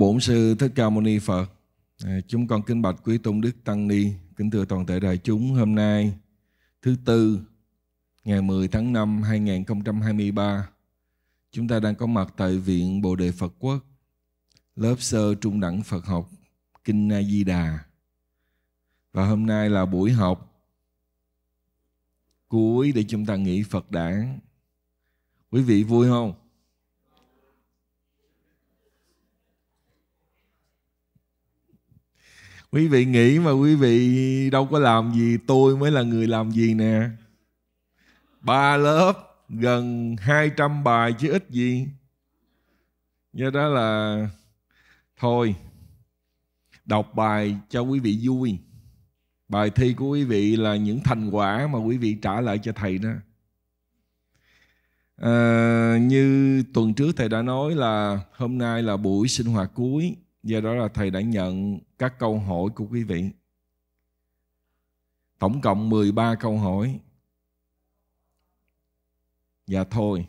Bổn Sư Thích Ca Mâu Ni Phật à, Chúng con kính bạch quý Tôn Đức Tăng Ni Kính thưa toàn thể đại chúng hôm nay Thứ Tư ngày 10 tháng 5 2023 Chúng ta đang có mặt tại Viện Bồ Đề Phật Quốc Lớp sơ trung đẳng Phật học Kinh Na Di Đà Và hôm nay là buổi học cuối để chúng ta nghỉ Phật đản Quý vị vui không? quý vị nghĩ mà quý vị đâu có làm gì tôi mới là người làm gì nè ba lớp gần 200 bài chứ ít gì do đó là thôi đọc bài cho quý vị vui bài thi của quý vị là những thành quả mà quý vị trả lại cho thầy đó à, như tuần trước thầy đã nói là hôm nay là buổi sinh hoạt cuối do đó là thầy đã nhận các câu hỏi của quý vị tổng cộng 13 câu hỏi và dạ thôi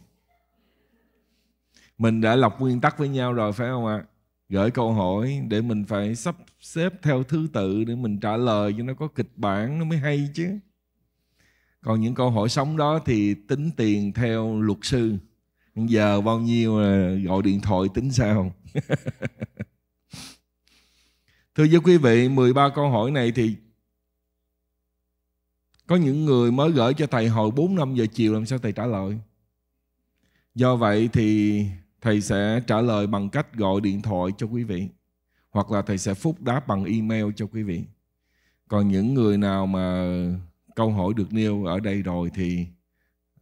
mình đã lọc nguyên tắc với nhau rồi phải không ạ gửi câu hỏi để mình phải sắp xếp theo thứ tự để mình trả lời cho nó có kịch bản nó mới hay chứ còn những câu hỏi sống đó thì tính tiền theo luật sư giờ bao nhiêu là gọi điện thoại tính sao Thưa với quý vị, 13 câu hỏi này thì có những người mới gửi cho thầy hồi 4 năm giờ chiều làm sao thầy trả lời. Do vậy thì thầy sẽ trả lời bằng cách gọi điện thoại cho quý vị hoặc là thầy sẽ phúc đáp bằng email cho quý vị. Còn những người nào mà câu hỏi được nêu ở đây rồi thì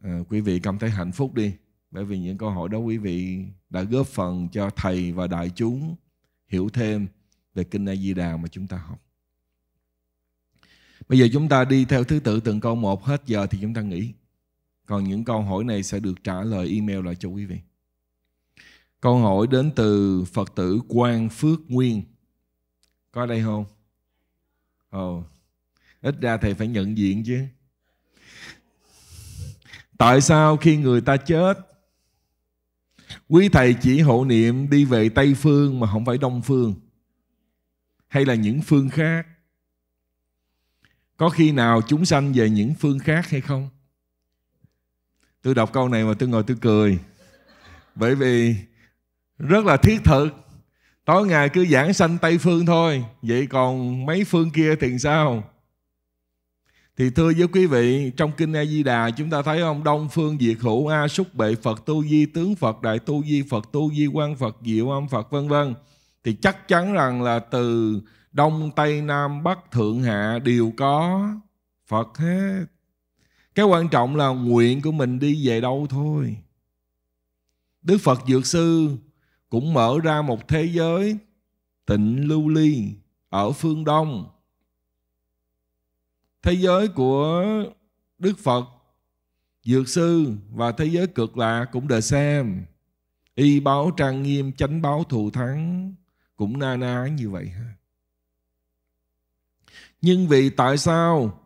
uh, quý vị cảm thấy hạnh phúc đi bởi vì những câu hỏi đó quý vị đã góp phần cho thầy và đại chúng hiểu thêm về Kinh A Di Đà mà chúng ta học. Bây giờ chúng ta đi theo thứ tự từng câu một hết giờ thì chúng ta nghỉ. Còn những câu hỏi này sẽ được trả lời email lại cho quý vị. Câu hỏi đến từ Phật tử Quang Phước Nguyên. Có đây không? Ồ, oh. ít ra thầy phải nhận diện chứ. Tại sao khi người ta chết, quý thầy chỉ hộ niệm đi về Tây Phương mà không phải Đông Phương? hay là những phương khác có khi nào chúng sanh về những phương khác hay không tôi đọc câu này mà tôi ngồi tôi cười bởi vì rất là thiết thực tối ngày cứ giảng sanh tây phương thôi vậy còn mấy phương kia thì sao thì thưa với quý vị trong kinh a di đà chúng ta thấy ông đông phương diệt hữu a xúc bệ phật tu di tướng phật đại tu di phật tu di quan phật diệu âm phật vân vân thì chắc chắn rằng là từ đông tây nam bắc thượng hạ đều có phật hết cái quan trọng là nguyện của mình đi về đâu thôi đức phật dược sư cũng mở ra một thế giới tịnh lưu ly ở phương đông thế giới của đức phật dược sư và thế giới cực lạ cũng đợi xem y báo trang nghiêm chánh báo thù thắng cũng na ná như vậy ha. Nhưng vì tại sao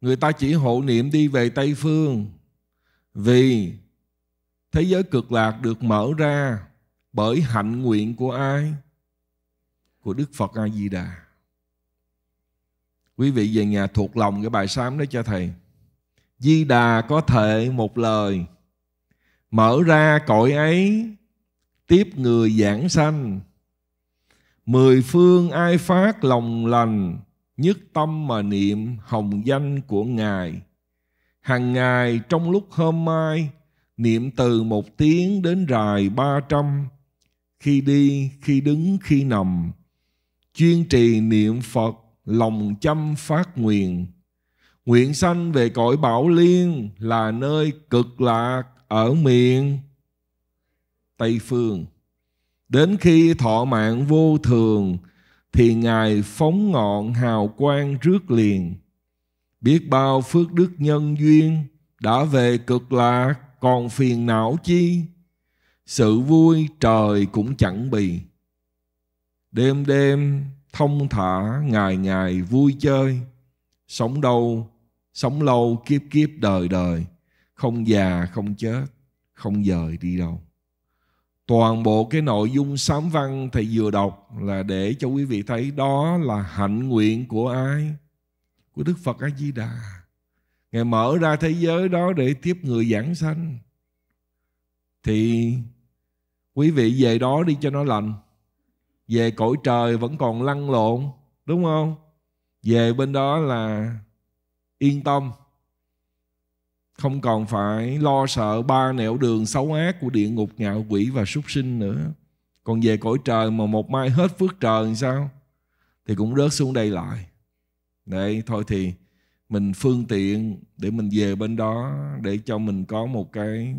người ta chỉ hộ niệm đi về Tây Phương? Vì thế giới cực lạc được mở ra bởi hạnh nguyện của ai? Của Đức Phật A-di-đà. Quý vị về nhà thuộc lòng cái bài sám đó cho Thầy. Di Đà có thể một lời Mở ra cõi ấy Tiếp người giảng sanh Mười phương ai phát lòng lành, nhất tâm mà niệm hồng danh của Ngài. Hằng ngày trong lúc hôm mai, niệm từ một tiếng đến rài ba trăm, khi đi, khi đứng, khi nằm. Chuyên trì niệm Phật, lòng chăm phát nguyện. Nguyện sanh về cõi Bảo Liên là nơi cực lạc ở miền Tây Phương. Đến khi thọ mạng vô thường thì Ngài phóng ngọn hào quang rước liền. Biết bao phước đức nhân duyên đã về cực lạc còn phiền não chi? Sự vui trời cũng chẳng bì. Đêm đêm thông thả ngày ngày vui chơi. Sống đâu, sống lâu kiếp kiếp đời đời. Không già không chết, không dời đi đâu toàn bộ cái nội dung sám văn thầy vừa đọc là để cho quý vị thấy đó là hạnh nguyện của ai của đức phật a di đà ngài mở ra thế giới đó để tiếp người giảng sanh thì quý vị về đó đi cho nó lành về cõi trời vẫn còn lăn lộn đúng không về bên đó là yên tâm không còn phải lo sợ ba nẻo đường xấu ác của địa ngục ngạo quỷ và súc sinh nữa còn về cõi trời mà một mai hết phước trời làm sao thì cũng rớt xuống đây lại để thôi thì mình phương tiện để mình về bên đó để cho mình có một cái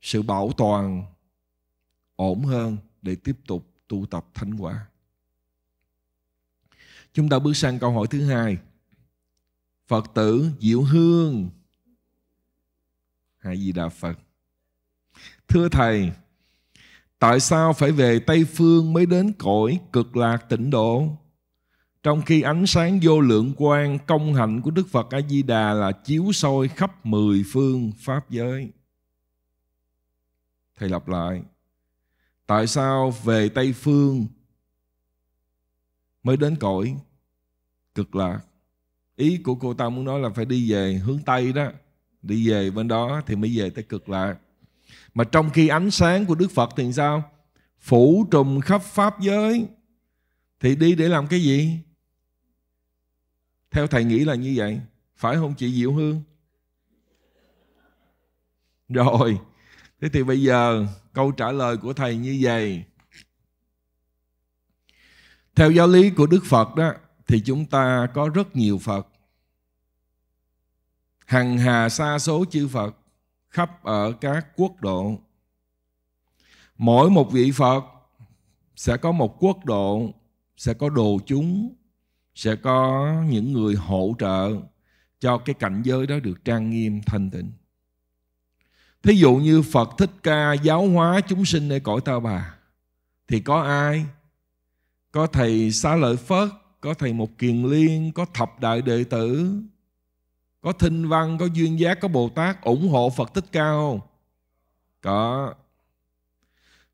sự bảo toàn ổn hơn để tiếp tục tu tập thánh quả. Chúng ta bước sang câu hỏi thứ hai. Phật tử Diệu Hương a di đà phật thưa thầy tại sao phải về tây phương mới đến cõi cực lạc tịnh độ trong khi ánh sáng vô lượng quang công hạnh của đức phật a di đà là chiếu soi khắp mười phương pháp giới thầy lặp lại tại sao về tây phương mới đến cõi cực lạc ý của cô ta muốn nói là phải đi về hướng tây đó đi về bên đó thì mới về tới cực lạc mà trong khi ánh sáng của đức phật thì sao phủ trùm khắp pháp giới thì đi để làm cái gì theo thầy nghĩ là như vậy phải không chị diệu hương rồi thế thì bây giờ câu trả lời của thầy như vậy theo giáo lý của đức phật đó thì chúng ta có rất nhiều phật hằng hà sa số chư Phật khắp ở các quốc độ. Mỗi một vị Phật sẽ có một quốc độ, sẽ có đồ chúng, sẽ có những người hỗ trợ cho cái cảnh giới đó được trang nghiêm thanh tịnh. Thí dụ như Phật Thích Ca giáo hóa chúng sinh nơi cõi ta bà thì có ai? Có thầy Xá Lợi Phất, có thầy Một Kiền Liên, có thập đại đệ tử, có thinh văn có duyên giác có bồ tát ủng hộ phật thích ca không có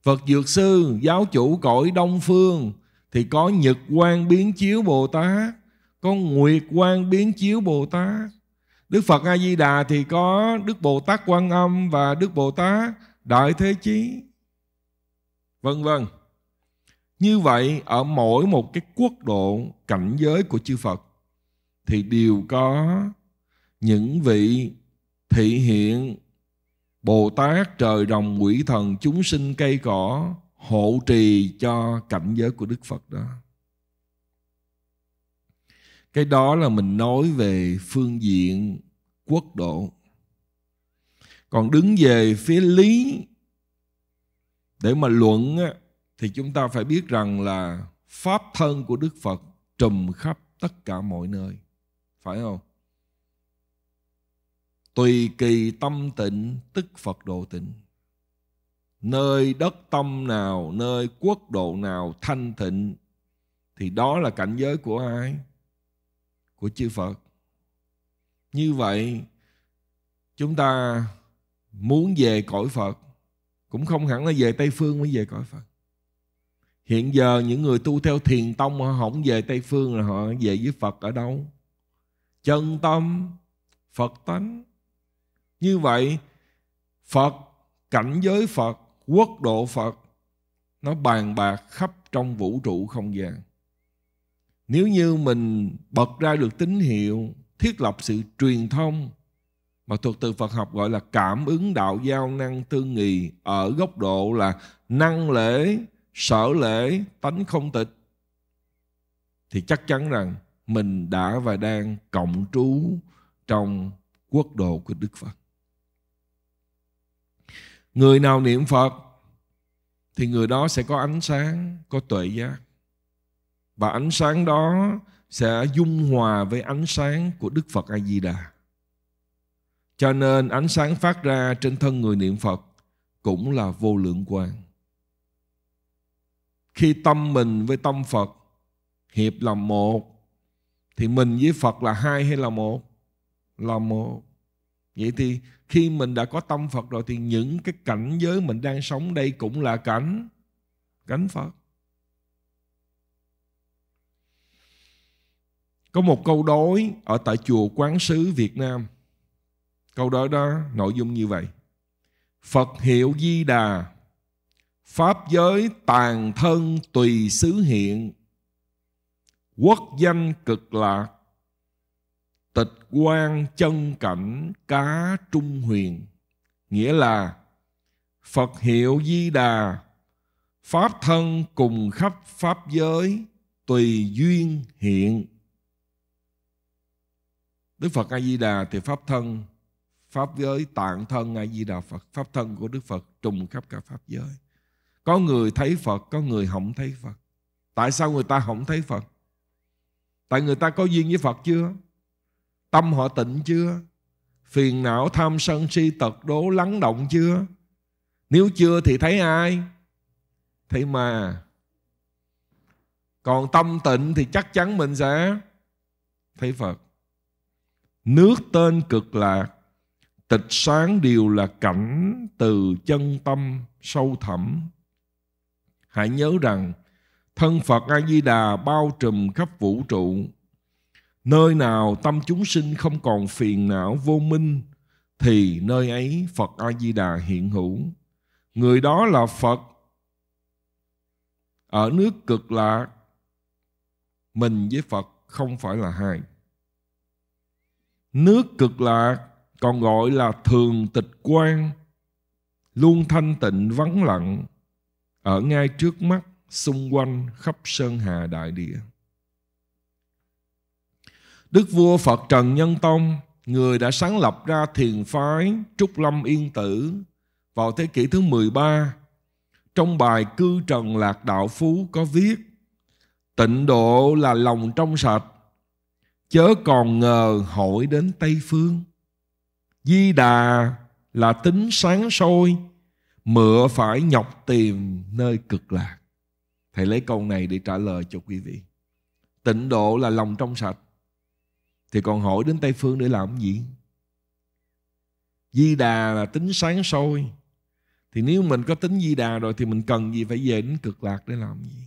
phật dược sư giáo chủ cõi đông phương thì có nhật quan biến chiếu bồ tát có nguyệt quan biến chiếu bồ tát đức phật a di đà thì có đức bồ tát quan âm và đức bồ tát đại thế chí vân vân như vậy ở mỗi một cái quốc độ cảnh giới của chư phật thì đều có những vị thị hiện Bồ Tát trời đồng quỷ thần chúng sinh cây cỏ hộ trì cho cảnh giới của Đức Phật đó. Cái đó là mình nói về phương diện quốc độ. Còn đứng về phía lý để mà luận á, thì chúng ta phải biết rằng là pháp thân của Đức Phật trùm khắp tất cả mọi nơi. Phải không? Tùy kỳ tâm tịnh tức Phật độ tịnh. Nơi đất tâm nào, nơi quốc độ nào thanh tịnh thì đó là cảnh giới của ai? Của chư Phật. Như vậy chúng ta muốn về cõi Phật cũng không hẳn là về Tây Phương mới về cõi Phật. Hiện giờ những người tu theo thiền tông họ không về Tây Phương là họ về với Phật ở đâu? Chân tâm, Phật tánh. Như vậy, Phật, cảnh giới Phật, quốc độ Phật, nó bàn bạc khắp trong vũ trụ không gian. Nếu như mình bật ra được tín hiệu, thiết lập sự truyền thông, mà thuật từ Phật học gọi là cảm ứng đạo giao năng tương nghì ở góc độ là năng lễ, sở lễ, tánh không tịch, thì chắc chắn rằng mình đã và đang cộng trú trong quốc độ của Đức Phật. Người nào niệm Phật thì người đó sẽ có ánh sáng, có tuệ giác. Và ánh sáng đó sẽ dung hòa với ánh sáng của Đức Phật A Di Đà. Cho nên ánh sáng phát ra trên thân người niệm Phật cũng là vô lượng quang. Khi tâm mình với tâm Phật hiệp là một thì mình với Phật là hai hay là một? Là một. Vậy thì khi mình đã có tâm Phật rồi thì những cái cảnh giới mình đang sống đây cũng là cảnh cảnh Phật. Có một câu đối ở tại chùa Quán Sứ Việt Nam. Câu đối đó nội dung như vậy. Phật hiệu Di Đà, Pháp giới tàn thân tùy xứ hiện, quốc danh cực lạc, quan chân cảnh cá trung huyền nghĩa là phật hiệu di đà pháp thân cùng khắp pháp giới tùy duyên hiện đức phật a di đà thì pháp thân pháp giới tạng thân a di đà phật pháp thân của đức phật trùng khắp cả pháp giới có người thấy phật có người không thấy phật tại sao người ta không thấy phật tại người ta có duyên với phật chưa Tâm họ tịnh chưa? Phiền não tham sân si tật đố lắng động chưa? Nếu chưa thì thấy ai? Thấy mà. Còn tâm tịnh thì chắc chắn mình sẽ thấy Phật. Nước tên cực lạc, tịch sáng đều là cảnh từ chân tâm sâu thẳm. Hãy nhớ rằng, thân Phật A-di-đà bao trùm khắp vũ trụ, Nơi nào tâm chúng sinh không còn phiền não vô minh thì nơi ấy Phật A Di Đà hiện hữu. Người đó là Phật ở nước cực lạc. Mình với Phật không phải là hai. Nước cực lạc còn gọi là thường tịch quan luôn thanh tịnh vắng lặng ở ngay trước mắt xung quanh khắp sơn hà đại địa Đức vua Phật Trần Nhân Tông, người đã sáng lập ra thiền phái Trúc Lâm Yên Tử vào thế kỷ thứ 13, trong bài Cư Trần Lạc Đạo Phú có viết Tịnh độ là lòng trong sạch, chớ còn ngờ hỏi đến Tây Phương. Di Đà là tính sáng sôi, mựa phải nhọc tìm nơi cực lạc. Thầy lấy câu này để trả lời cho quý vị. Tịnh độ là lòng trong sạch, thì còn hỏi đến Tây Phương để làm gì? Di Đà là tính sáng sôi. Thì nếu mình có tính Di Đà rồi thì mình cần gì phải về đến cực lạc để làm gì?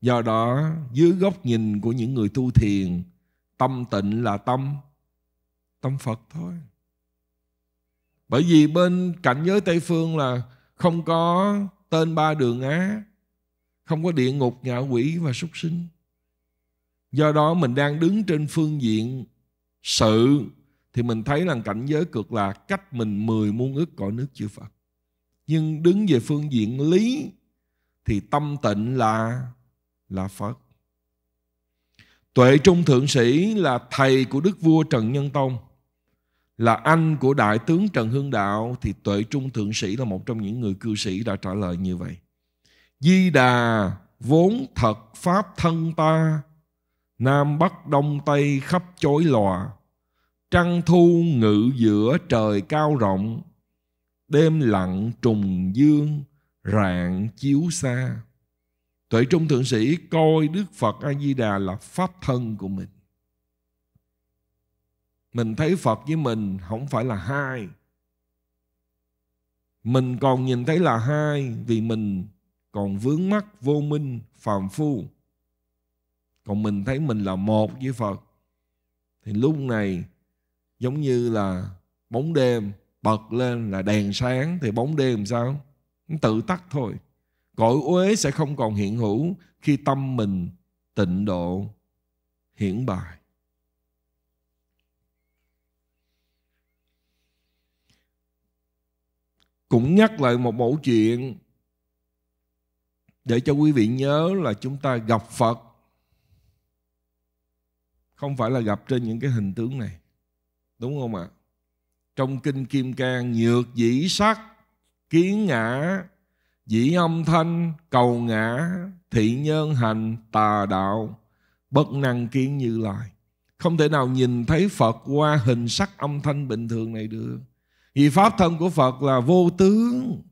Do đó, dưới góc nhìn của những người tu thiền, tâm tịnh là tâm, tâm Phật thôi. Bởi vì bên cảnh giới Tây Phương là không có tên ba đường á, không có địa ngục, ngạ quỷ và súc sinh do đó mình đang đứng trên phương diện sự thì mình thấy là cảnh giới cực là cách mình mười muôn ức cõi nước chư Phật. Nhưng đứng về phương diện lý thì tâm tịnh là là Phật. Tuệ Trung Thượng Sĩ là thầy của Đức Vua Trần Nhân Tông, là anh của Đại tướng Trần hương Đạo thì Tuệ Trung Thượng Sĩ là một trong những người cư sĩ đã trả lời như vậy. Di Đà vốn thật Pháp thân ta Nam Bắc Đông Tây khắp chối lòa Trăng thu ngự giữa trời cao rộng Đêm lặng trùng dương rạng chiếu xa Tuệ Trung Thượng Sĩ coi Đức Phật A-di-đà là pháp thân của mình Mình thấy Phật với mình không phải là hai Mình còn nhìn thấy là hai Vì mình còn vướng mắc vô minh phàm phu còn mình thấy mình là một với phật thì lúc này giống như là bóng đêm bật lên là đèn sáng thì bóng đêm sao nó tự tắt thôi cõi uế sẽ không còn hiện hữu khi tâm mình tịnh độ hiển bài cũng nhắc lại một mẫu chuyện để cho quý vị nhớ là chúng ta gặp phật không phải là gặp trên những cái hình tướng này đúng không ạ trong kinh kim cang nhược dĩ sắc kiến ngã dĩ âm thanh cầu ngã thị nhân hành tà đạo bất năng kiến như lai không thể nào nhìn thấy phật qua hình sắc âm thanh bình thường này được vì pháp thân của phật là vô tướng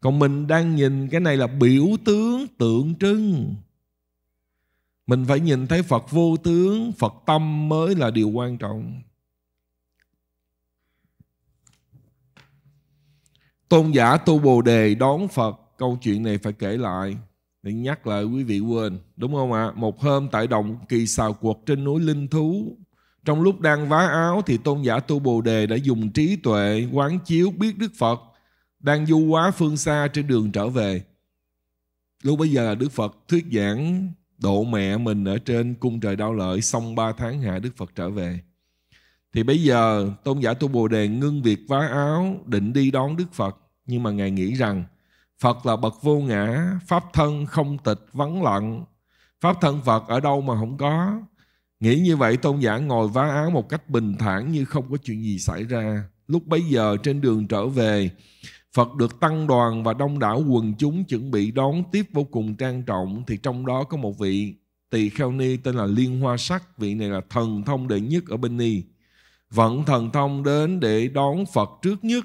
còn mình đang nhìn cái này là biểu tướng tượng trưng mình phải nhìn thấy Phật vô tướng, Phật tâm mới là điều quan trọng. Tôn giả Tu Bồ Đề đón Phật, câu chuyện này phải kể lại để nhắc lại quý vị quên, đúng không ạ? À? Một hôm tại động kỳ xào cuộc trên núi Linh Thú, trong lúc đang vá áo thì tôn giả Tu Bồ Đề đã dùng trí tuệ quán chiếu biết Đức Phật đang du quá phương xa trên đường trở về. Lúc bây giờ là Đức Phật thuyết giảng độ mẹ mình ở trên cung trời đau lợi xong 3 tháng hạ Đức Phật trở về. Thì bây giờ tôn giả Tu Bồ Đề ngưng việc vá áo định đi đón Đức Phật nhưng mà Ngài nghĩ rằng Phật là bậc vô ngã, Pháp thân không tịch, vắng lặng. Pháp thân Phật ở đâu mà không có. Nghĩ như vậy tôn giả ngồi vá áo một cách bình thản như không có chuyện gì xảy ra. Lúc bấy giờ trên đường trở về Phật được tăng đoàn và đông đảo quần chúng chuẩn bị đón tiếp vô cùng trang trọng thì trong đó có một vị tỳ kheo ni tên là Liên Hoa Sắc, vị này là thần thông đệ nhất ở bên Ni. Vận thần thông đến để đón Phật trước nhất.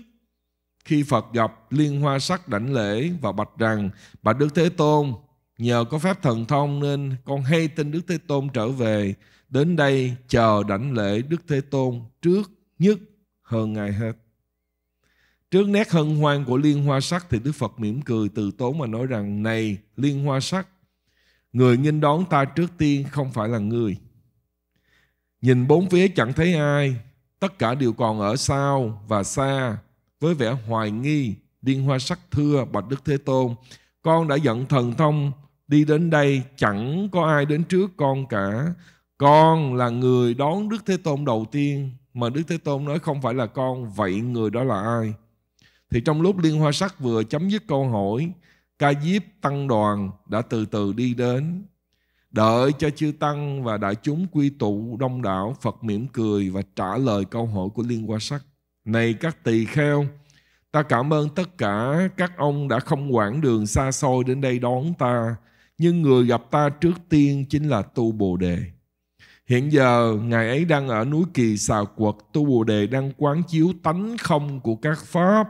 Khi Phật gặp Liên Hoa Sắc đảnh lễ và bạch rằng Bà Đức Thế Tôn nhờ có pháp thần thông nên con hay tin Đức Thế Tôn trở về đến đây chờ đảnh lễ Đức Thế Tôn trước nhất hơn ngày hết. Trước nét hân hoan của liên hoa sắc thì Đức Phật mỉm cười từ tốn mà nói rằng Này liên hoa sắc, người nghênh đón ta trước tiên không phải là người. Nhìn bốn phía chẳng thấy ai, tất cả đều còn ở sau và xa. Với vẻ hoài nghi, liên hoa sắc thưa bạch Đức Thế Tôn, con đã giận thần thông đi đến đây chẳng có ai đến trước con cả. Con là người đón Đức Thế Tôn đầu tiên mà Đức Thế Tôn nói không phải là con, vậy người đó là ai? Thì trong lúc Liên Hoa Sắc vừa chấm dứt câu hỏi, ca diếp tăng đoàn đã từ từ đi đến. Đợi cho chư tăng và đại chúng quy tụ đông đảo, Phật mỉm cười và trả lời câu hỏi của Liên Hoa Sắc. Này các tỳ kheo, ta cảm ơn tất cả các ông đã không quãng đường xa xôi đến đây đón ta, nhưng người gặp ta trước tiên chính là tu Bồ Đề. Hiện giờ, Ngài ấy đang ở núi Kỳ Xà Quật, Tu Bồ Đề đang quán chiếu tánh không của các Pháp.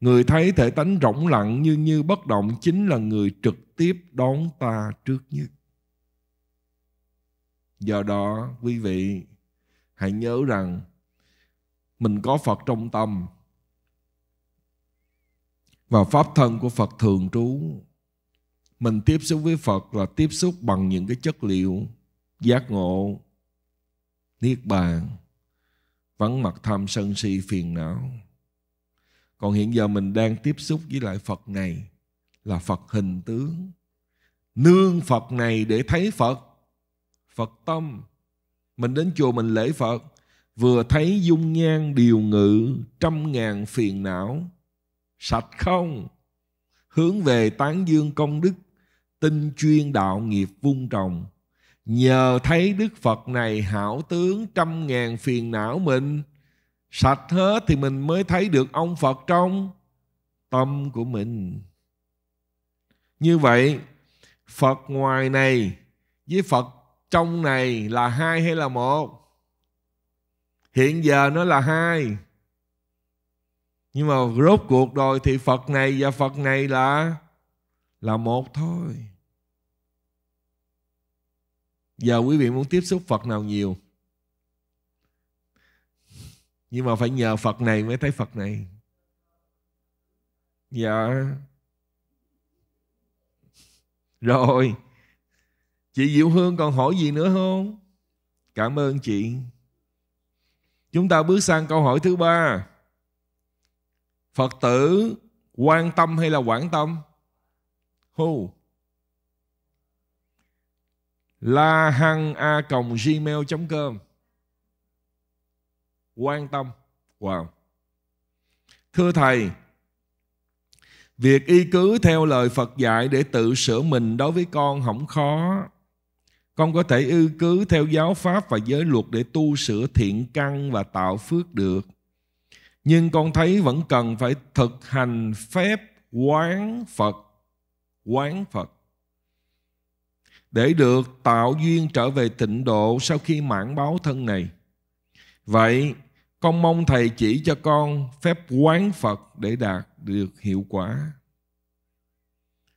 Người thấy thể tánh rỗng lặng như như bất động chính là người trực tiếp đón ta trước nhất. Do đó, quý vị, hãy nhớ rằng mình có Phật trong tâm và Pháp thân của Phật thường trú. Mình tiếp xúc với Phật là tiếp xúc bằng những cái chất liệu giác ngộ niết bàn vắng mặt tham sân si phiền não còn hiện giờ mình đang tiếp xúc với lại phật này là phật hình tướng nương phật này để thấy phật phật tâm mình đến chùa mình lễ phật vừa thấy dung nhan điều ngự trăm ngàn phiền não sạch không hướng về tán dương công đức tinh chuyên đạo nghiệp vung trồng Nhờ thấy Đức Phật này hảo tướng trăm ngàn phiền não mình Sạch hết thì mình mới thấy được ông Phật trong tâm của mình Như vậy Phật ngoài này với Phật trong này là hai hay là một Hiện giờ nó là hai Nhưng mà rốt cuộc rồi thì Phật này và Phật này là là một thôi Giờ quý vị muốn tiếp xúc Phật nào nhiều Nhưng mà phải nhờ Phật này mới thấy Phật này Dạ Rồi Chị Diệu Hương còn hỏi gì nữa không? Cảm ơn chị Chúng ta bước sang câu hỏi thứ ba Phật tử quan tâm hay là quản tâm? Who? la hăng a còng gmail com quan tâm wow thưa thầy việc y cứ theo lời phật dạy để tự sửa mình đối với con không khó con có thể y cứ theo giáo pháp và giới luật để tu sửa thiện căn và tạo phước được nhưng con thấy vẫn cần phải thực hành phép quán phật quán phật để được tạo duyên trở về tịnh độ sau khi mãn báo thân này. Vậy, con mong Thầy chỉ cho con phép quán Phật để đạt được hiệu quả.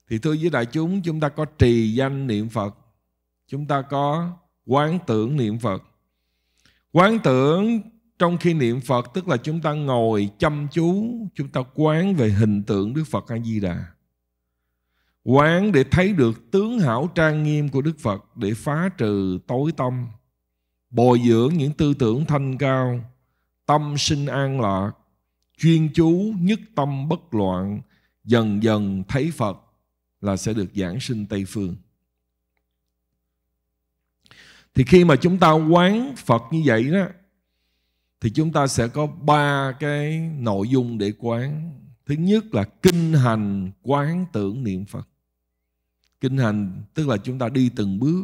Thì thưa với đại chúng, chúng ta có trì danh niệm Phật, chúng ta có quán tưởng niệm Phật. Quán tưởng trong khi niệm Phật tức là chúng ta ngồi chăm chú, chúng ta quán về hình tượng Đức Phật A Di Đà quán để thấy được tướng hảo trang nghiêm của Đức Phật để phá trừ tối tâm, bồi dưỡng những tư tưởng thanh cao, tâm sinh an lạc, chuyên chú nhất tâm bất loạn, dần dần thấy Phật là sẽ được giảng sinh Tây Phương. Thì khi mà chúng ta quán Phật như vậy đó, thì chúng ta sẽ có ba cái nội dung để quán. Thứ nhất là kinh hành quán tưởng niệm Phật kinh hành tức là chúng ta đi từng bước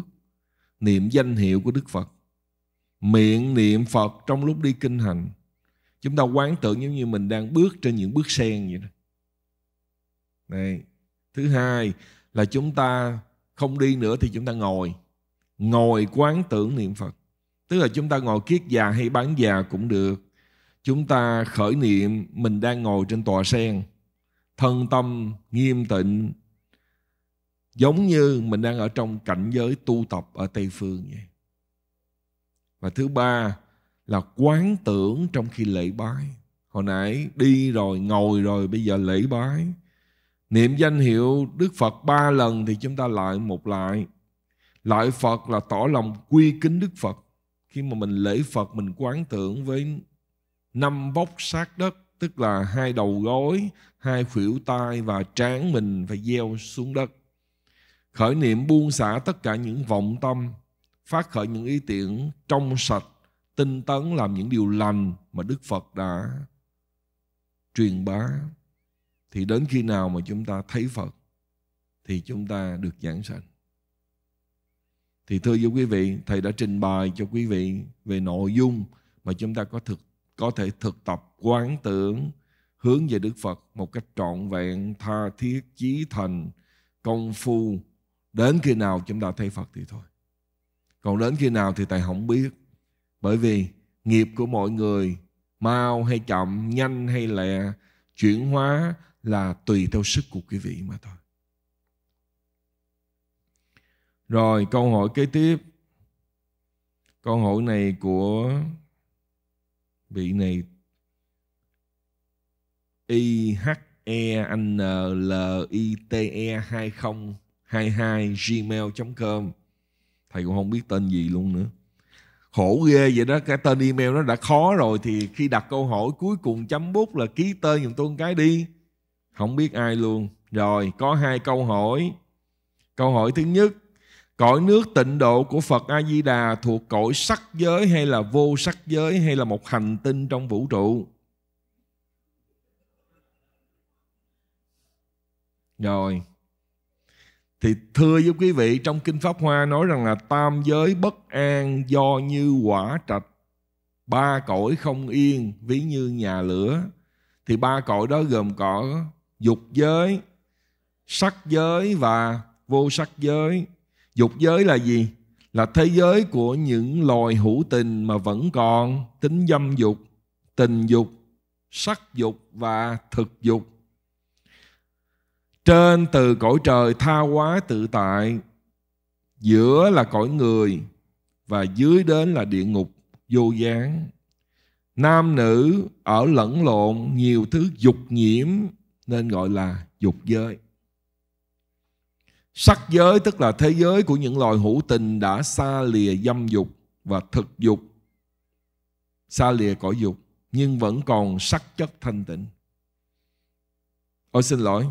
niệm danh hiệu của đức phật miệng niệm phật trong lúc đi kinh hành chúng ta quán tưởng giống như mình đang bước trên những bước sen vậy đó này thứ hai là chúng ta không đi nữa thì chúng ta ngồi ngồi quán tưởng niệm phật tức là chúng ta ngồi kiết già hay bán già cũng được chúng ta khởi niệm mình đang ngồi trên tòa sen thân tâm nghiêm tịnh Giống như mình đang ở trong cảnh giới tu tập ở Tây Phương vậy. Và thứ ba là quán tưởng trong khi lễ bái. Hồi nãy đi rồi, ngồi rồi, bây giờ lễ bái. Niệm danh hiệu Đức Phật ba lần thì chúng ta lại một lại. Lại Phật là tỏ lòng quy kính Đức Phật. Khi mà mình lễ Phật mình quán tưởng với năm bốc sát đất tức là hai đầu gối, hai khuỷu tay và trán mình phải gieo xuống đất. Khởi niệm buông xả tất cả những vọng tâm, phát khởi những ý tưởng trong sạch, tinh tấn làm những điều lành mà Đức Phật đã truyền bá. Thì đến khi nào mà chúng ta thấy Phật thì chúng ta được giảng sanh. Thì thưa với quý vị, Thầy đã trình bày cho quý vị về nội dung mà chúng ta có thực có thể thực tập quán tưởng hướng về Đức Phật một cách trọn vẹn, tha thiết, chí thành, công phu Đến khi nào chúng ta thấy Phật thì thôi. Còn đến khi nào thì Thầy không biết. Bởi vì nghiệp của mọi người mau hay chậm, nhanh hay lẹ, chuyển hóa là tùy theo sức của quý vị mà thôi. Rồi câu hỏi kế tiếp. Câu hỏi này của vị này I H E N L I T E 20 22 gmail.com thầy cũng không biết tên gì luôn nữa khổ ghê vậy đó cái tên email nó đã khó rồi thì khi đặt câu hỏi cuối cùng chấm bút là ký tên giùm tôi một cái đi không biết ai luôn rồi có hai câu hỏi câu hỏi thứ nhất cõi nước tịnh độ của phật a di đà thuộc cõi sắc giới hay là vô sắc giới hay là một hành tinh trong vũ trụ rồi thì thưa với quý vị trong kinh pháp hoa nói rằng là tam giới bất an do như quả trạch ba cõi không yên ví như nhà lửa thì ba cõi đó gồm có dục giới sắc giới và vô sắc giới dục giới là gì là thế giới của những loài hữu tình mà vẫn còn tính dâm dục tình dục sắc dục và thực dục trên từ cõi trời tha hóa tự tại Giữa là cõi người Và dưới đến là địa ngục vô gián Nam nữ ở lẫn lộn nhiều thứ dục nhiễm Nên gọi là dục giới Sắc giới tức là thế giới của những loài hữu tình đã xa lìa dâm dục và thực dục, xa lìa cõi dục, nhưng vẫn còn sắc chất thanh tịnh. Ôi xin lỗi,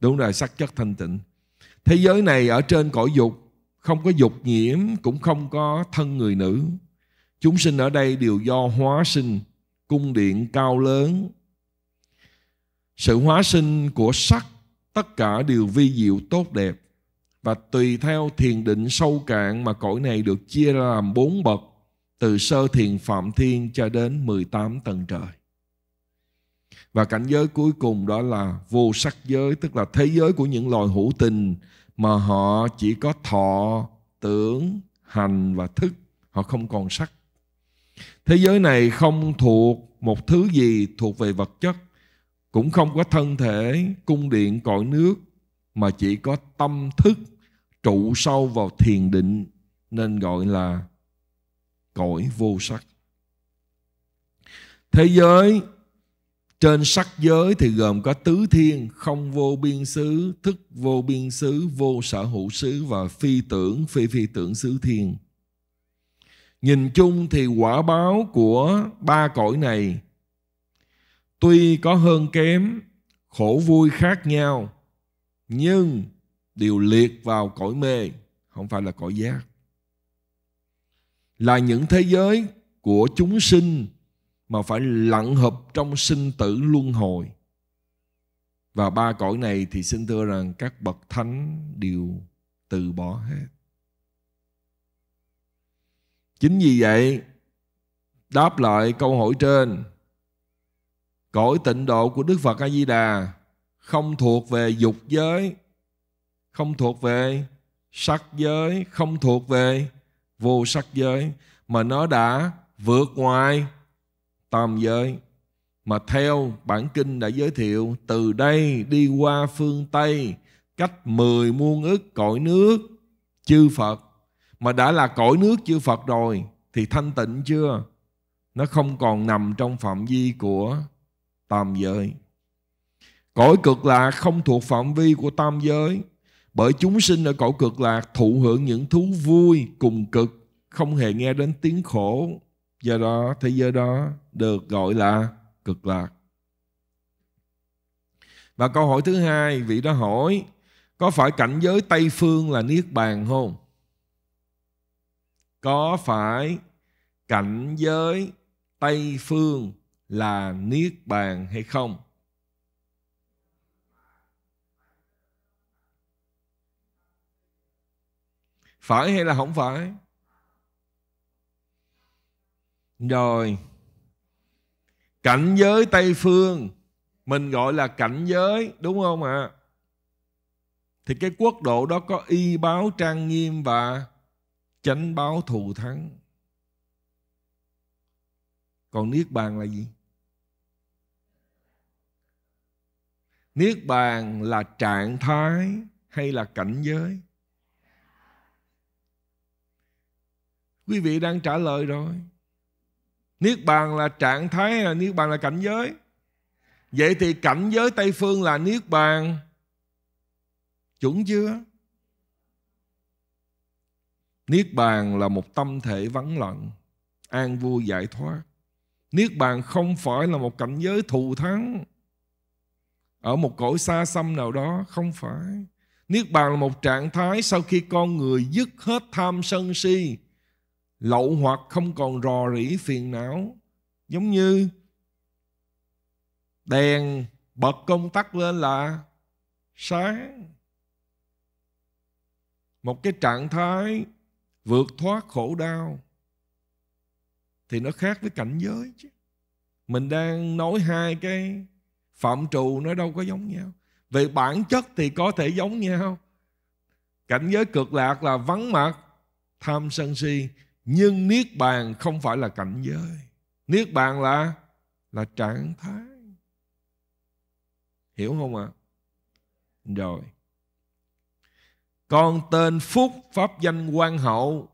Đúng rồi, sắc chất thanh tịnh. Thế giới này ở trên cõi dục, không có dục nhiễm, cũng không có thân người nữ. Chúng sinh ở đây đều do hóa sinh, cung điện cao lớn. Sự hóa sinh của sắc, tất cả đều vi diệu tốt đẹp. Và tùy theo thiền định sâu cạn mà cõi này được chia ra làm bốn bậc, từ sơ thiền phạm thiên cho đến 18 tầng trời. Và cảnh giới cuối cùng đó là vô sắc giới, tức là thế giới của những loài hữu tình mà họ chỉ có thọ, tưởng, hành và thức, họ không còn sắc. Thế giới này không thuộc một thứ gì thuộc về vật chất, cũng không có thân thể, cung điện, cõi nước, mà chỉ có tâm thức trụ sâu vào thiền định nên gọi là cõi vô sắc. Thế giới trên sắc giới thì gồm có tứ thiên, không vô biên xứ, thức vô biên xứ, vô sở hữu xứ và phi tưởng, phi phi tưởng xứ thiên. Nhìn chung thì quả báo của ba cõi này tuy có hơn kém, khổ vui khác nhau, nhưng đều liệt vào cõi mê, không phải là cõi giác. Là những thế giới của chúng sinh mà phải lặn hợp trong sinh tử luân hồi và ba cõi này thì xin thưa rằng các bậc thánh đều từ bỏ hết chính vì vậy đáp lại câu hỏi trên cõi tịnh độ của đức phật a di đà không thuộc về dục giới không thuộc về sắc giới không thuộc về vô sắc giới mà nó đã vượt ngoài tam giới mà theo bản kinh đã giới thiệu từ đây đi qua phương Tây cách mười muôn ức cõi nước chư Phật mà đã là cõi nước chư Phật rồi thì thanh tịnh chưa? Nó không còn nằm trong phạm vi của tam giới. Cõi cực lạc không thuộc phạm vi của tam giới bởi chúng sinh ở cõi cực lạc thụ hưởng những thú vui cùng cực không hề nghe đến tiếng khổ do đó thế giới đó được gọi là cực lạc và câu hỏi thứ hai vị đó hỏi có phải cảnh giới tây phương là niết bàn không có phải cảnh giới tây phương là niết bàn hay không phải hay là không phải rồi Cảnh giới Tây Phương Mình gọi là cảnh giới Đúng không ạ à? Thì cái quốc độ đó có y báo trang nghiêm Và chánh báo thù thắng Còn Niết Bàn là gì? Niết Bàn là trạng thái hay là cảnh giới? Quý vị đang trả lời rồi Niết bàn là trạng thái hay là niết bàn là cảnh giới? Vậy thì cảnh giới Tây phương là niết bàn. Chuẩn chưa? Niết bàn là một tâm thể vắng lặng, an vui giải thoát. Niết bàn không phải là một cảnh giới thù thắng ở một cõi xa xăm nào đó, không phải. Niết bàn là một trạng thái sau khi con người dứt hết tham sân si, lậu hoặc không còn rò rỉ phiền não giống như đèn bật công tắc lên là sáng một cái trạng thái vượt thoát khổ đau thì nó khác với cảnh giới chứ mình đang nói hai cái phạm trù nó đâu có giống nhau về bản chất thì có thể giống nhau cảnh giới cực lạc là vắng mặt tham sân si nhưng niết bàn không phải là cảnh giới niết bàn là là trạng thái hiểu không ạ à? rồi con tên phúc pháp danh quan hậu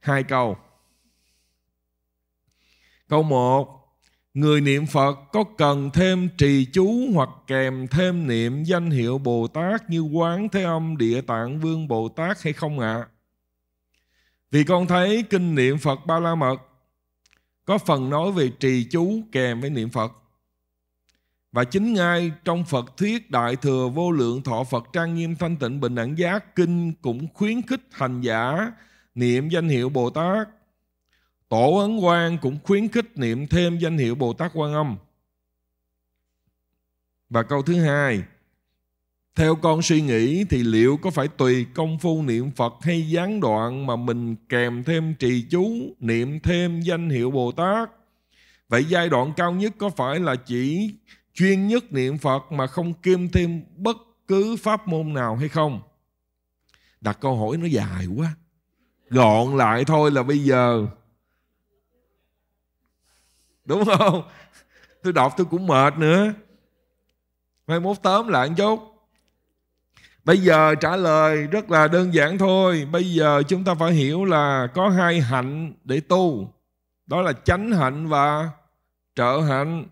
hai câu câu một Người niệm Phật có cần thêm trì chú hoặc kèm thêm niệm danh hiệu Bồ Tát như Quán Thế Âm Địa Tạng Vương Bồ Tát hay không ạ? À? Vì con thấy kinh niệm Phật Ba La Mật có phần nói về trì chú kèm với niệm Phật. Và chính ngay trong Phật thuyết Đại Thừa Vô Lượng Thọ Phật Trang Nghiêm Thanh Tịnh Bình Đẳng Giác Kinh cũng khuyến khích hành giả niệm danh hiệu Bồ Tát Tổ Ấn Quang cũng khuyến khích niệm thêm danh hiệu Bồ Tát Quan Âm. Và câu thứ hai, theo con suy nghĩ thì liệu có phải tùy công phu niệm Phật hay gián đoạn mà mình kèm thêm trì chú, niệm thêm danh hiệu Bồ Tát? Vậy giai đoạn cao nhất có phải là chỉ chuyên nhất niệm Phật mà không kiêm thêm bất cứ pháp môn nào hay không? Đặt câu hỏi nó dài quá. Gọn lại thôi là bây giờ đúng không tôi đọc tôi cũng mệt nữa mai mốt tóm lại một chút bây giờ trả lời rất là đơn giản thôi bây giờ chúng ta phải hiểu là có hai hạnh để tu đó là chánh hạnh và trợ hạnh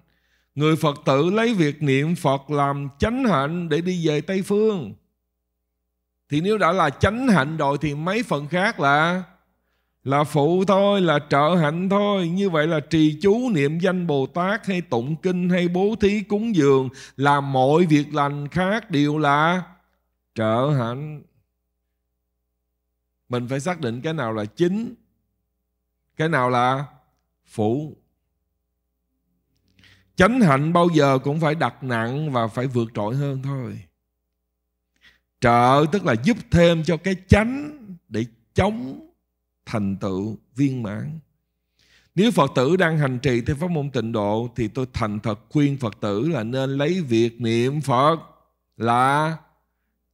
người phật tử lấy việc niệm phật làm chánh hạnh để đi về tây phương thì nếu đã là chánh hạnh rồi thì mấy phần khác là là phụ thôi là trợ hạnh thôi như vậy là trì chú niệm danh bồ tát hay tụng kinh hay bố thí cúng dường làm mọi việc lành khác đều là trợ hạnh mình phải xác định cái nào là chính cái nào là phụ chánh hạnh bao giờ cũng phải đặt nặng và phải vượt trội hơn thôi trợ tức là giúp thêm cho cái chánh để chống thành tựu viên mãn. Nếu Phật tử đang hành trì theo pháp môn tịnh độ thì tôi thành thật khuyên Phật tử là nên lấy việc niệm Phật là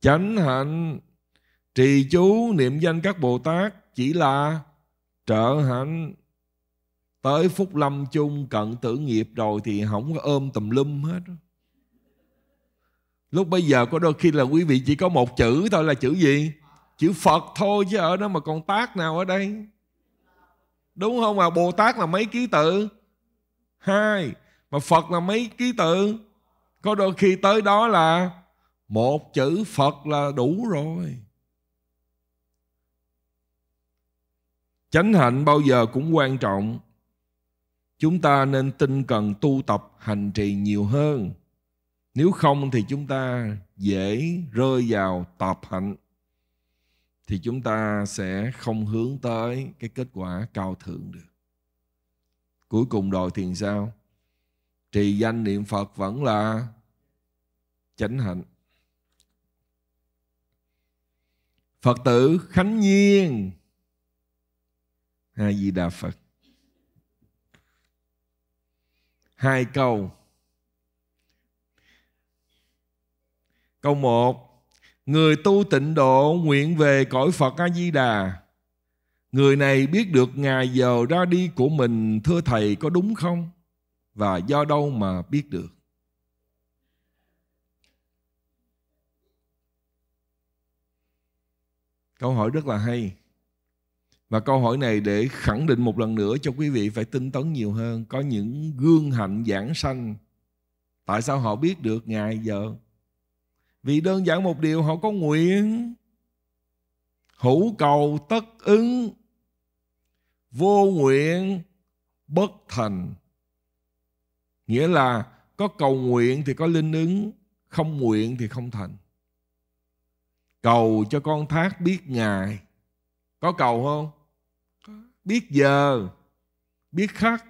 chánh hạnh trì chú niệm danh các Bồ Tát chỉ là trợ hạnh tới phúc lâm chung cận tử nghiệp rồi thì không có ôm tùm lum hết lúc bây giờ có đôi khi là quý vị chỉ có một chữ thôi là chữ gì chữ phật thôi chứ ở đó mà còn tác nào ở đây đúng không à bồ tát là mấy ký tự hai mà phật là mấy ký tự có đôi khi tới đó là một chữ phật là đủ rồi chánh hạnh bao giờ cũng quan trọng chúng ta nên tinh cần tu tập hành trì nhiều hơn nếu không thì chúng ta dễ rơi vào tạp hạnh thì chúng ta sẽ không hướng tới cái kết quả cao thượng được. Cuối cùng rồi thiền sao? Trì danh niệm Phật vẫn là chánh hạnh. Phật tử Khánh Nhiên hai Di Đà Phật Hai câu Câu một Người tu tịnh độ nguyện về cõi Phật A-di-đà Người này biết được ngày giờ ra đi của mình Thưa Thầy có đúng không? Và do đâu mà biết được? Câu hỏi rất là hay Và câu hỏi này để khẳng định một lần nữa cho quý vị phải tinh tấn nhiều hơn Có những gương hạnh giảng sanh Tại sao họ biết được ngày giờ vì đơn giản một điều họ có nguyện Hữu cầu tất ứng Vô nguyện bất thành Nghĩa là có cầu nguyện thì có linh ứng Không nguyện thì không thành Cầu cho con thác biết ngày Có cầu không? Biết giờ Biết khắc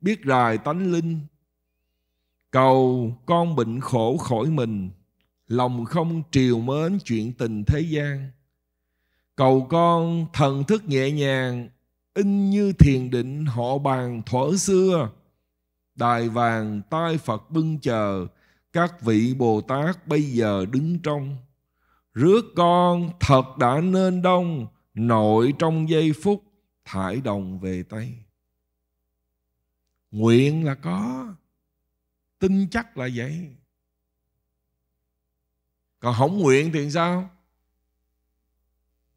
Biết rài tánh linh Cầu con bệnh khổ khỏi mình lòng không triều mến chuyện tình thế gian cầu con thần thức nhẹ nhàng in như thiền định họ bàn thuở xưa đài vàng tai phật bưng chờ các vị bồ tát bây giờ đứng trong rước con thật đã nên đông nội trong giây phút thải đồng về tay nguyện là có tin chắc là vậy còn hổng nguyện thì sao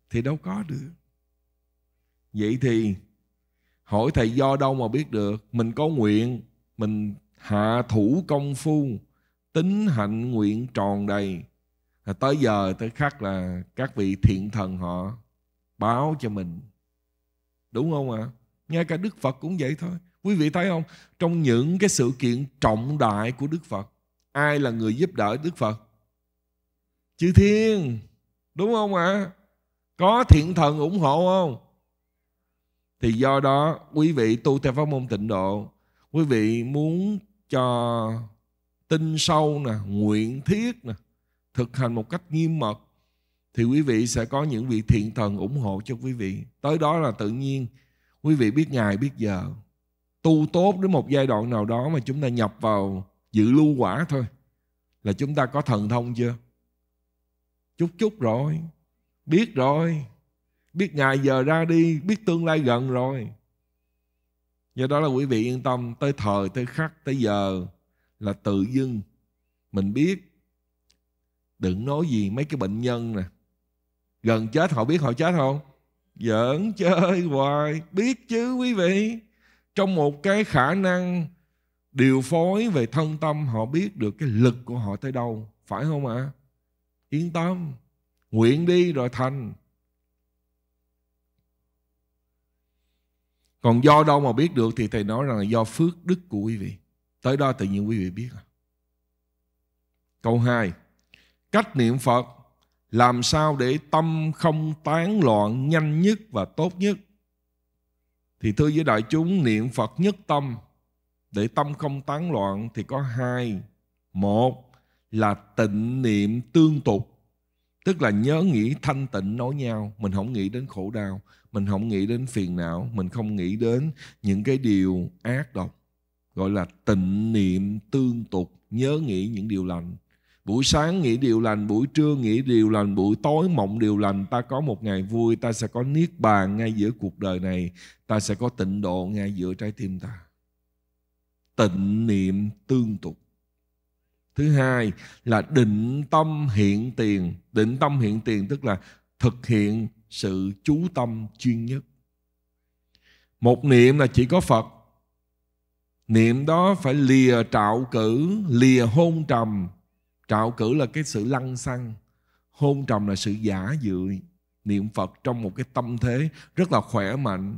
thì đâu có được vậy thì hỏi thầy do đâu mà biết được mình có nguyện mình hạ thủ công phu tính hạnh nguyện tròn đầy là tới giờ tới khắc là các vị thiện thần họ báo cho mình đúng không ạ à? ngay cả đức phật cũng vậy thôi quý vị thấy không trong những cái sự kiện trọng đại của đức phật ai là người giúp đỡ đức phật chư thiên đúng không ạ à? có thiện thần ủng hộ không thì do đó quý vị tu theo pháp môn tịnh độ quý vị muốn cho tin sâu nè nguyện thiết nè thực hành một cách nghiêm mật thì quý vị sẽ có những vị thiện thần ủng hộ cho quý vị tới đó là tự nhiên quý vị biết ngày biết giờ tu tốt đến một giai đoạn nào đó mà chúng ta nhập vào dự lưu quả thôi là chúng ta có thần thông chưa chút chút rồi biết rồi biết ngày giờ ra đi biết tương lai gần rồi do đó là quý vị yên tâm tới thời tới khắc tới giờ là tự dưng mình biết đừng nói gì mấy cái bệnh nhân nè gần chết họ biết họ chết không giỡn chơi hoài biết chứ quý vị trong một cái khả năng điều phối về thân tâm họ biết được cái lực của họ tới đâu phải không ạ à? Yên tâm, nguyện đi rồi thành. Còn do đâu mà biết được thì thầy nói rằng là do phước đức của quý vị. Tới đó tự nhiên quý vị biết. À. Câu 2. Cách niệm Phật làm sao để tâm không tán loạn nhanh nhất và tốt nhất. Thì thưa với đại chúng niệm Phật nhất tâm để tâm không tán loạn thì có hai. Một là tịnh niệm tương tục tức là nhớ nghĩ thanh tịnh nói nhau mình không nghĩ đến khổ đau mình không nghĩ đến phiền não mình không nghĩ đến những cái điều ác độc gọi là tịnh niệm tương tục nhớ nghĩ những điều lành buổi sáng nghĩ điều lành buổi trưa nghĩ điều lành buổi tối mộng điều lành ta có một ngày vui ta sẽ có niết bàn ngay giữa cuộc đời này ta sẽ có tịnh độ ngay giữa trái tim ta tịnh niệm tương tục Thứ hai là định tâm hiện tiền. Định tâm hiện tiền tức là thực hiện sự chú tâm chuyên nhất. Một niệm là chỉ có Phật. Niệm đó phải lìa trạo cử, lìa hôn trầm. Trạo cử là cái sự lăng xăng. Hôn trầm là sự giả dự. Niệm Phật trong một cái tâm thế rất là khỏe mạnh.